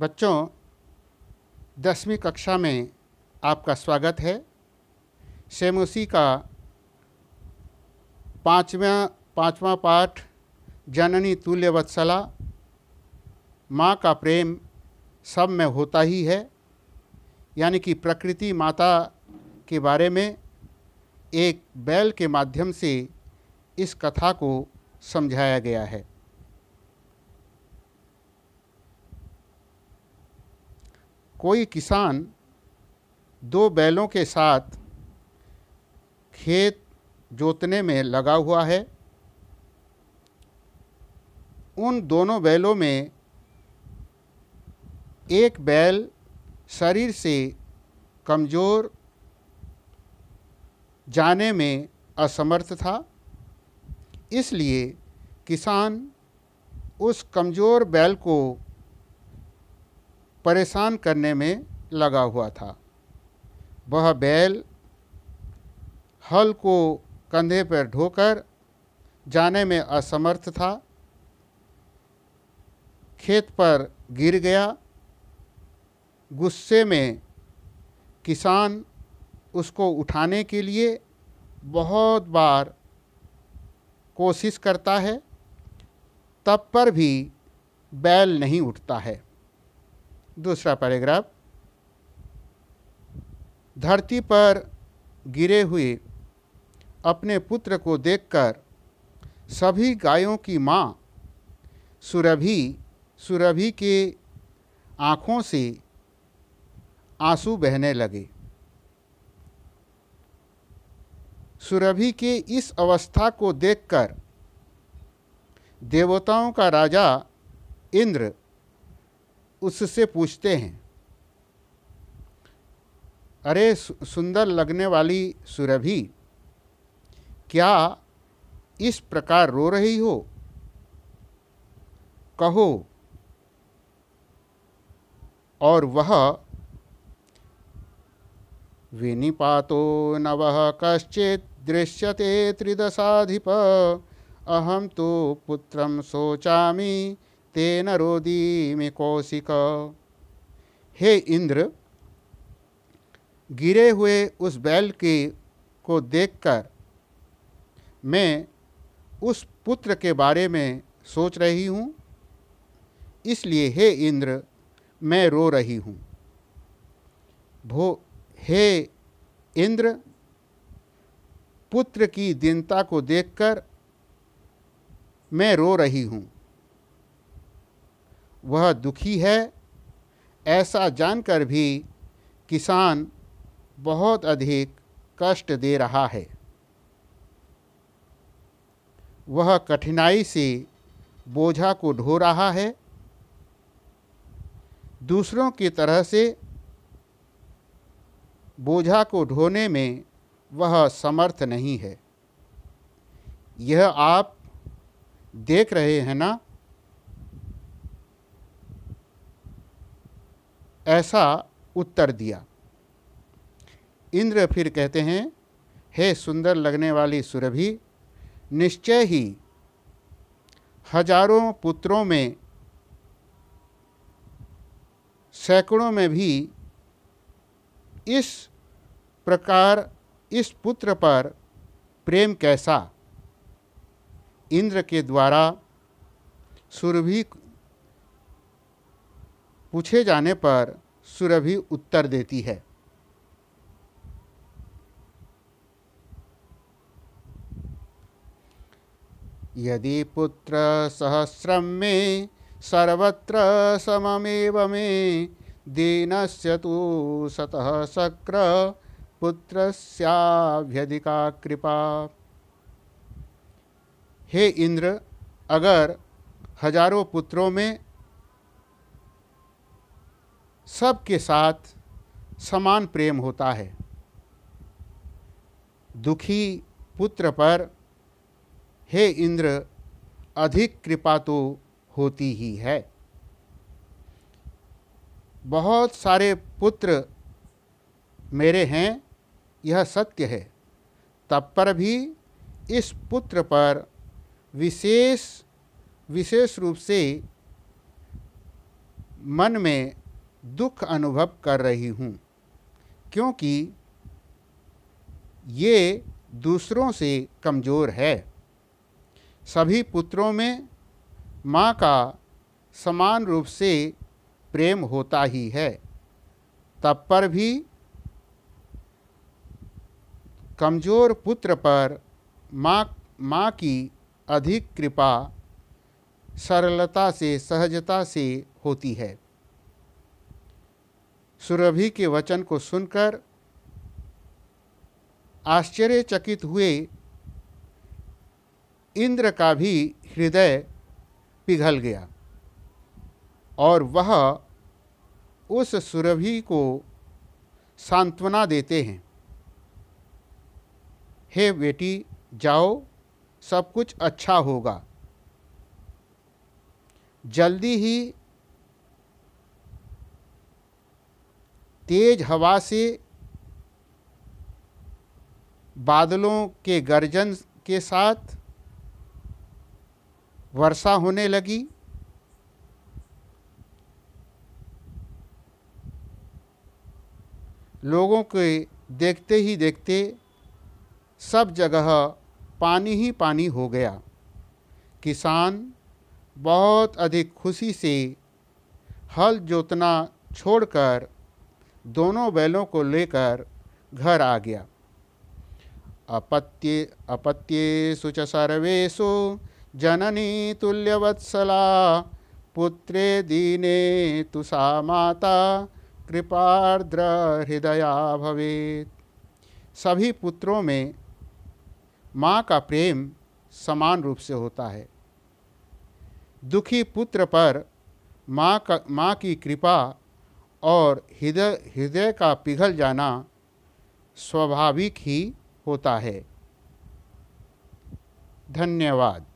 बच्चों दसवीं कक्षा में आपका स्वागत है सेमोसी का पाँचवा पाँचवा पाठ जननी तुल्य वत्सला माँ का प्रेम सब में होता ही है यानी कि प्रकृति माता के बारे में एक बैल के माध्यम से इस कथा को समझाया गया है कोई किसान दो बैलों के साथ खेत जोतने में लगा हुआ है उन दोनों बैलों में एक बैल शरीर से कमज़ोर जाने में असमर्थ था इसलिए किसान उस कमज़ोर बैल को परेशान करने में लगा हुआ था वह बैल हल को कंधे पर ढोकर जाने में असमर्थ था खेत पर गिर गया गुस्से में किसान उसको उठाने के लिए बहुत बार कोशिश करता है तब पर भी बैल नहीं उठता है दूसरा पैराग्राफ धरती पर गिरे हुए अपने पुत्र को देखकर सभी गायों की माँ सुरभि सुरभि के आँखों से आंसू बहने लगे सुरभि के इस अवस्था को देखकर देवताओं का राजा इंद्र उससे पूछते हैं अरे सुंदर लगने वाली सुरभि क्या इस प्रकार रो रही हो कहो और वह विनिपातो नव कश्चि दृश्यते त्रिदशाधिप अहम तो पुत्र शोचा तेन रोदी कौशिक हे इंद्र गिरे हुए उस बैल की को देखकर मैं उस पुत्र के बारे में सोच रही हूँ इसलिए हे इंद्र मैं रो रही हूँ भो हे इंद्र पुत्र की दीनता को देखकर मैं रो रही हूँ वह दुखी है ऐसा जानकर भी किसान बहुत अधिक कष्ट दे रहा है वह कठिनाई से बोझा को ढो रहा है दूसरों की तरह से बोझा को ढोने में वह समर्थ नहीं है यह आप देख रहे हैं ना ऐसा उत्तर दिया इंद्र फिर कहते हैं हे सुंदर लगने वाली सुरभि निश्चय ही हजारों पुत्रों में सैकड़ों में भी इस प्रकार इस पुत्र पर प्रेम कैसा इंद्र के द्वारा सुरभि पूछे जाने पर सुरभि उत्तर देती है यदि पुत्र सहस्रम में सर्वत्र सममेव मे दीनस्य तु सतः शक्र पुत्रस्याभ्यधिका कृपा हे इंद्र अगर हजारों पुत्रों में सबके साथ समान प्रेम होता है दुखी पुत्र पर हे इंद्र अधिक कृपा तो होती ही है बहुत सारे पुत्र मेरे हैं यह सत्य है तब पर भी इस पुत्र पर विशेष विशेष रूप से मन में दुख अनुभव कर रही हूँ क्योंकि ये दूसरों से कमज़ोर है सभी पुत्रों में माँ का समान रूप से प्रेम होता ही है तब पर भी कमज़ोर पुत्र पर माँ माँ की अधिक कृपा सरलता से सहजता से होती है सुरभि के वचन को सुनकर आश्चर्यचकित हुए इंद्र का भी हृदय पिघल गया और वह उस सुरभि को सांत्वना देते हैं हे बेटी जाओ सब कुछ अच्छा होगा जल्दी ही तेज हवा से बादलों के गर्जन के साथ वर्षा होने लगी लोगों के देखते ही देखते सब जगह पानी ही पानी हो गया किसान बहुत अधिक खुशी से हल जोतना छोड़कर दोनों बैलों को लेकर घर आ गया अपत्ये अपत्ये सुच सर्वेशु जननी तुल्यवत्सला पुत्रे दीने तु सा माता कृपार्द्र हृदया भवेत सभी पुत्रों में माँ का प्रेम समान रूप से होता है दुखी पुत्र पर माँ का माँ की कृपा और हृदय हृदय का पिघल जाना स्वाभाविक ही होता है धन्यवाद